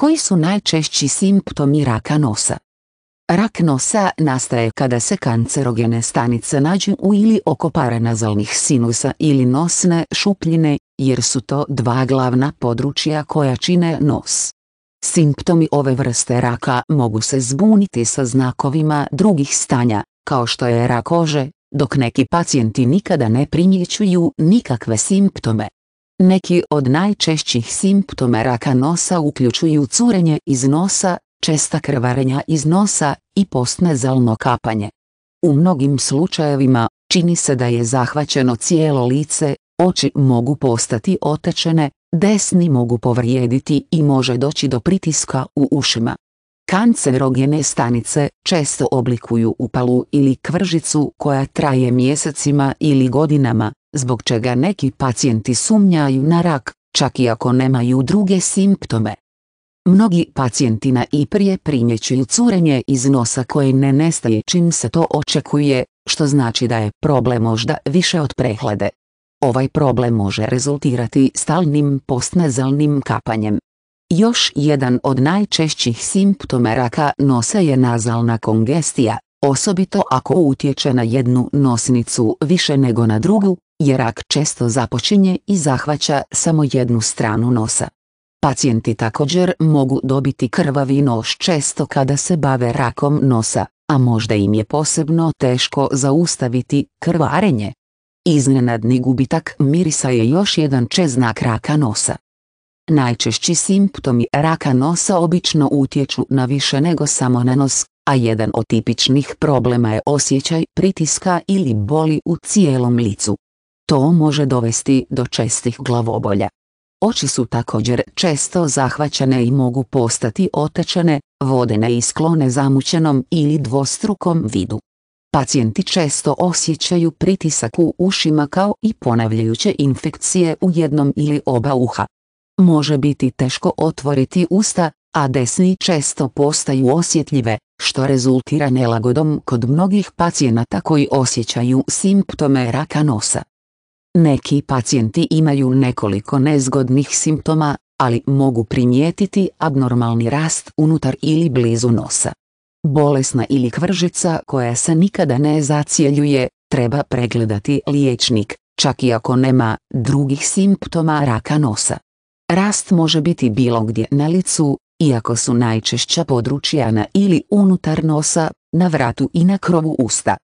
Koji su najčešći simptomi raka nosa? Rak nosa nastaje kada se kancerogene stanice nađu u ili oko paranazalnih sinusa ili nosne šupljine, jer su to dva glavna područja koja čine nos. Simptomi ove vrste raka mogu se zbuniti sa znakovima drugih stanja, kao što je rak kože, dok neki pacijenti nikada ne primjećuju nikakve simptome. Neki od najčešćih simptoma raka nosa uključuju curenje iz nosa, česta krvarenja iz nosa i postnezalno kapanje. U mnogim slučajevima, čini se da je zahvaćeno cijelo lice, oči mogu postati otečene, desni mogu povrijediti i može doći do pritiska u ušima. Kancerogene stanice često oblikuju upalu ili kvržicu koja traje mjesecima ili godinama, zbog čega neki pacijenti sumnjaju na rak, čak i ako nemaju druge simptome. Mnogi pacijenti na i prije primjećuju curenje iz nosa koje ne nestaje čim se to očekuje, što znači da je problem možda više od prehlade. Ovaj problem može rezultirati stalnim postnazalnim kapanjem. Još jedan od najčešćih simptoma raka nosa je nazalna kongestija, osobito ako utječe na jednu nosnicu više nego na drugu, je rak često započinje i zahvaća samo jednu stranu nosa. Pacijenti također mogu dobiti krvavi nos često kada se bave rakom nosa, a možda im je posebno teško zaustaviti krvarenje. Iznenadni gubitak mirisa je još jedan čeznak raka nosa. Najčešći simptomi raka nosa obično utječu na više nego samo na nos, a jedan od tipičnih problema je osjećaj pritiska ili boli u cijelom licu. To može dovesti do čestih glavobolja. Oči su također često zahvaćene i mogu postati otečene, vodene i sklone zamućenom ili dvostrukom vidu. Pacijenti često osjećaju pritisak u ušima kao i ponavljajuće infekcije u jednom ili oba uha. Može biti teško otvoriti usta, a desni često postaju osjetljive, što rezultira nelagodom kod mnogih pacijenata koji osjećaju simptome raka nosa. Neki pacijenti imaju nekoliko nezgodnih simptoma, ali mogu primijetiti abnormalni rast unutar ili blizu nosa. Bolesna ili kvržica koja se nikada ne zacijeljuje, treba pregledati liječnik, čak i ako nema drugih simptoma raka nosa. Rast može biti bilo gdje na licu, iako su najčešća područja na ili unutar nosa, na vratu i na krovu usta.